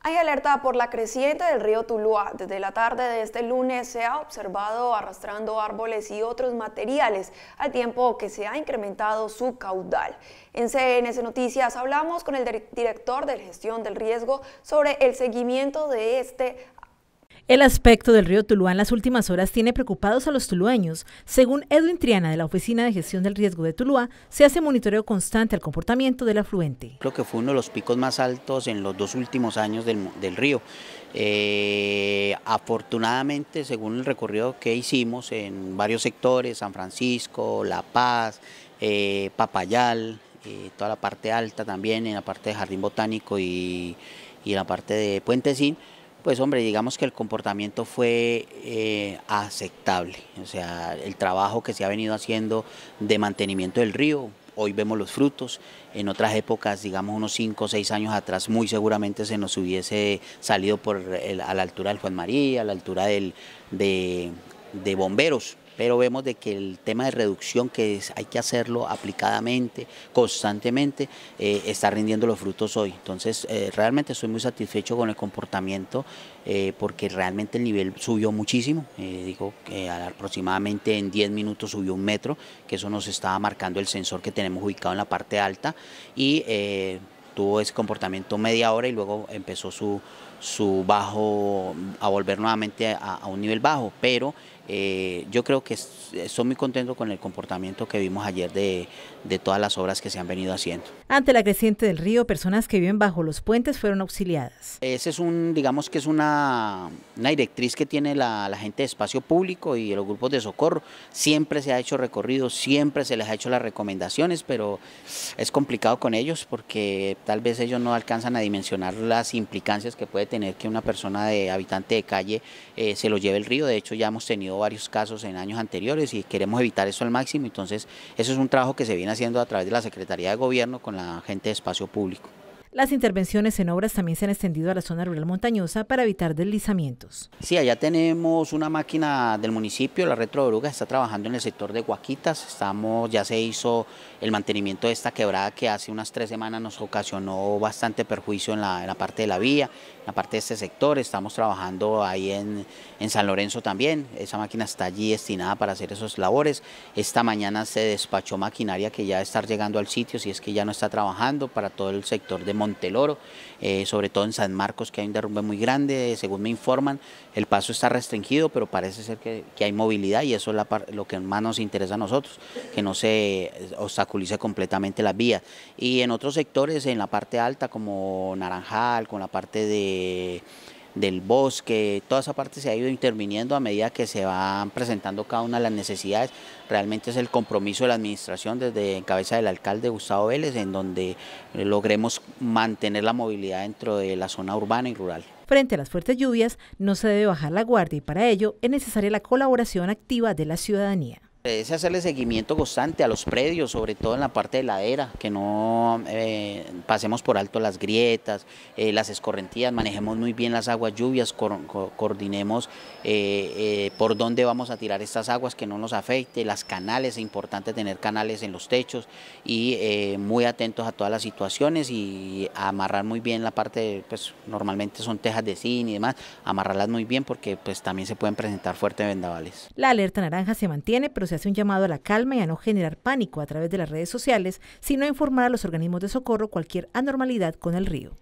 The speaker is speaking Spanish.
Hay alerta por la creciente del río Tuluá. Desde la tarde de este lunes se ha observado arrastrando árboles y otros materiales al tiempo que se ha incrementado su caudal. En CNS Noticias hablamos con el director de gestión del riesgo sobre el seguimiento de este el aspecto del río Tuluá en las últimas horas tiene preocupados a los tulueños. Según Edwin Triana de la Oficina de Gestión del Riesgo de Tuluá, se hace monitoreo constante al comportamiento del afluente. Creo que fue uno de los picos más altos en los dos últimos años del, río. Eh, afortunadamente, según el recorrido que hicimos en varios sectores, San Francisco, La Paz, eh, Papayal, eh, toda la parte alta también, en la parte de Jardín Botánico y, en la parte de puentesín, pues hombre, digamos que el comportamiento fue eh, aceptable. O sea, el trabajo que se ha venido haciendo de mantenimiento del río, hoy vemos los frutos. En otras épocas, digamos unos 5 o 6 años atrás, muy seguramente se nos hubiese salido por a la altura del Juan María, a la altura del, de bomberos pero vemos de que el tema de reducción que hay que hacerlo aplicadamente, constantemente, eh, está rindiendo los frutos hoy. Entonces, eh, realmente estoy muy satisfecho con el comportamiento eh, porque realmente el nivel subió muchísimo. digo que aproximadamente en 10 minutos subió un metro, que eso nos estaba marcando el sensor que tenemos ubicado en la parte alta y tuvo ese comportamiento media hora y luego empezó su su bajo, a volver nuevamente a, un nivel bajo, pero eh, yo creo que estoy muy contento con el comportamiento que vimos ayer de, todas las obras que se han venido haciendo. Ante la creciente del río, personas que viven bajo los puentes fueron auxiliadas. Ese es un, digamos que es una, directriz que tiene la, gente de espacio público y los grupos de socorro. Siempre se ha hecho recorrido, siempre se les ha hecho las recomendaciones, pero es complicado con ellos porque tal vez ellos no alcanzan a dimensionar las implicancias que puede tener que una persona de habitante de calle eh, se lo lleve el río. De hecho, ya hemos tenido varios casos en años anteriores y queremos evitar eso al máximo. Entonces, eso es un trabajo que se viene haciendo a través de la Secretaría de Gobierno con la gente de Espacio Público. Las intervenciones en obras también se han extendido a la zona rural montañosa para evitar deslizamientos. Sí, allá tenemos una máquina del municipio, la Retro oruga está trabajando en el sector de Guaquitas. Estamos, ya se hizo el mantenimiento de esta quebrada que hace unas tres semanas nos ocasionó bastante perjuicio en la, parte de la vía, en la parte de este sector. Estamos trabajando ahí en, en San Lorenzo también. Esa máquina está allí destinada para hacer esos labores. Esta mañana se despachó maquinaria que ya está llegando al sitio, si es que ya no está trabajando para todo el sector de el Oro, eh, sobre todo en San Marcos, que hay un derrumbe muy grande. Según me informan, el paso está restringido, pero parece ser que, hay movilidad y eso es la, lo que más nos interesa a nosotros, que no se eh, obstaculice completamente la vía Y en otros sectores, en la parte alta, como Naranjal, con la parte de del bosque, toda esa parte se ha ido interviniendo a medida que se van presentando cada una de las necesidades. Realmente es el compromiso de la administración desde cabeza del alcalde Gustavo Vélez, en donde logremos mantener la movilidad dentro de la zona urbana y rural. Frente a las fuertes lluvias, no se debe bajar la guardia y para ello es necesaria la colaboración activa de la ciudadanía es hacerle seguimiento constante a los predios, sobre todo en la parte de ladera, que no eh, pasemos por alto las grietas, eh, las escorrentías, manejemos muy bien las aguas lluvias, coordinemos eh, por dónde vamos a tirar estas aguas que no nos afecte, las canales, es importante tener canales en los techos y muy atentos a todas las situaciones y amarrar muy bien la parte, pues normalmente son tejas de zinc y demás, amarrarlas muy bien porque pues también se pueden presentar fuertes vendavales. La alerta naranja se mantiene, pero se hace un llamado a la calma y a no generar pánico a través de las redes sociales, sino a informar a los organismos de socorro cualquier anormalidad con el río.